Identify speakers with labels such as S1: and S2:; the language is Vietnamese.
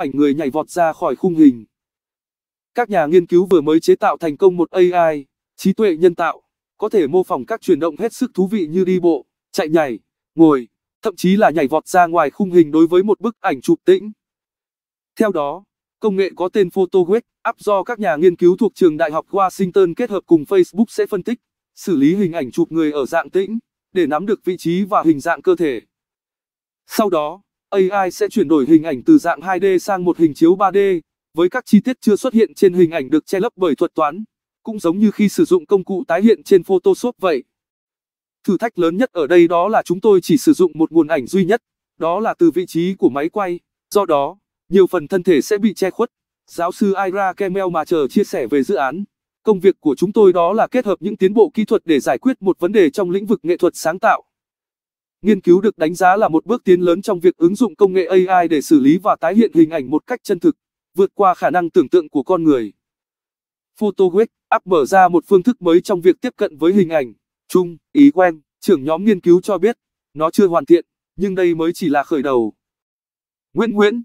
S1: ảnh người nhảy vọt ra khỏi khung hình. Các nhà nghiên cứu vừa mới chế tạo thành công một AI, trí tuệ nhân tạo, có thể mô phỏng các chuyển động hết sức thú vị như đi bộ, chạy nhảy, ngồi, thậm chí là nhảy vọt ra ngoài khung hình đối với một bức ảnh chụp tĩnh. Theo đó, công nghệ có tên PhotoWave, áp do các nhà nghiên cứu thuộc trường Đại học Washington kết hợp cùng Facebook sẽ phân tích, xử lý hình ảnh chụp người ở dạng tĩnh, để nắm được vị trí và hình dạng cơ thể. Sau đó, AI sẽ chuyển đổi hình ảnh từ dạng 2D sang một hình chiếu 3D, với các chi tiết chưa xuất hiện trên hình ảnh được che lấp bởi thuật toán, cũng giống như khi sử dụng công cụ tái hiện trên Photoshop vậy. Thử thách lớn nhất ở đây đó là chúng tôi chỉ sử dụng một nguồn ảnh duy nhất, đó là từ vị trí của máy quay, do đó, nhiều phần thân thể sẽ bị che khuất. Giáo sư Ira Kemel mà chờ chia sẻ về dự án. Công việc của chúng tôi đó là kết hợp những tiến bộ kỹ thuật để giải quyết một vấn đề trong lĩnh vực nghệ thuật sáng tạo. Nghiên cứu được đánh giá là một bước tiến lớn trong việc ứng dụng công nghệ AI để xử lý và tái hiện hình ảnh một cách chân thực, vượt qua khả năng tưởng tượng của con người. PhotoWeek app mở ra một phương thức mới trong việc tiếp cận với hình ảnh. Trung, Ý Quen, trưởng nhóm nghiên cứu cho biết, nó chưa hoàn thiện, nhưng đây mới chỉ là khởi đầu. Nguyễn Nguyễn